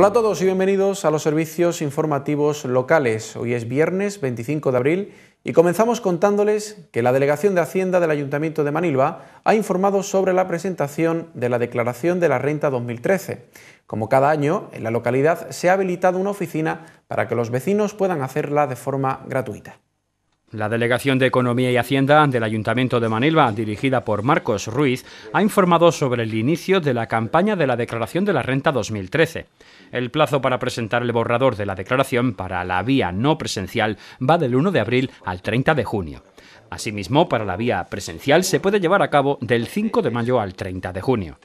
Hola a todos y bienvenidos a los servicios informativos locales. Hoy es viernes 25 de abril y comenzamos contándoles que la Delegación de Hacienda del Ayuntamiento de Manilva ha informado sobre la presentación de la Declaración de la Renta 2013. Como cada año, en la localidad se ha habilitado una oficina para que los vecinos puedan hacerla de forma gratuita. La Delegación de Economía y Hacienda del Ayuntamiento de Manilva, dirigida por Marcos Ruiz, ha informado sobre el inicio de la campaña de la Declaración de la Renta 2013. El plazo para presentar el borrador de la declaración para la vía no presencial va del 1 de abril al 30 de junio. Asimismo, para la vía presencial se puede llevar a cabo del 5 de mayo al 30 de junio.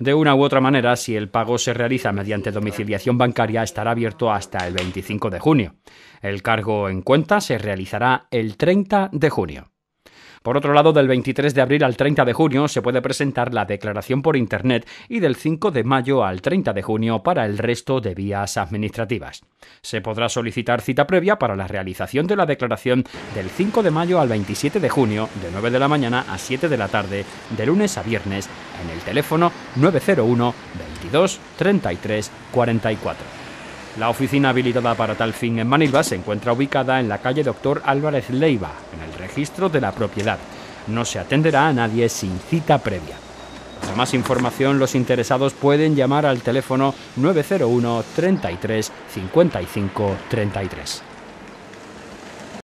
De una u otra manera, si el pago se realiza mediante domiciliación bancaria, estará abierto hasta el 25 de junio. El cargo en cuenta se realizará el 30 de junio. Por otro lado, del 23 de abril al 30 de junio se puede presentar la declaración por Internet y del 5 de mayo al 30 de junio para el resto de vías administrativas. Se podrá solicitar cita previa para la realización de la declaración del 5 de mayo al 27 de junio, de 9 de la mañana a 7 de la tarde, de lunes a viernes, en el teléfono 901 22 33 44. La oficina habilitada para tal fin en Manilva se encuentra ubicada en la calle Doctor Álvarez Leiva, en el registro de la propiedad. No se atenderá a nadie sin cita previa. Para más información, los interesados pueden llamar al teléfono 901 33 55 33.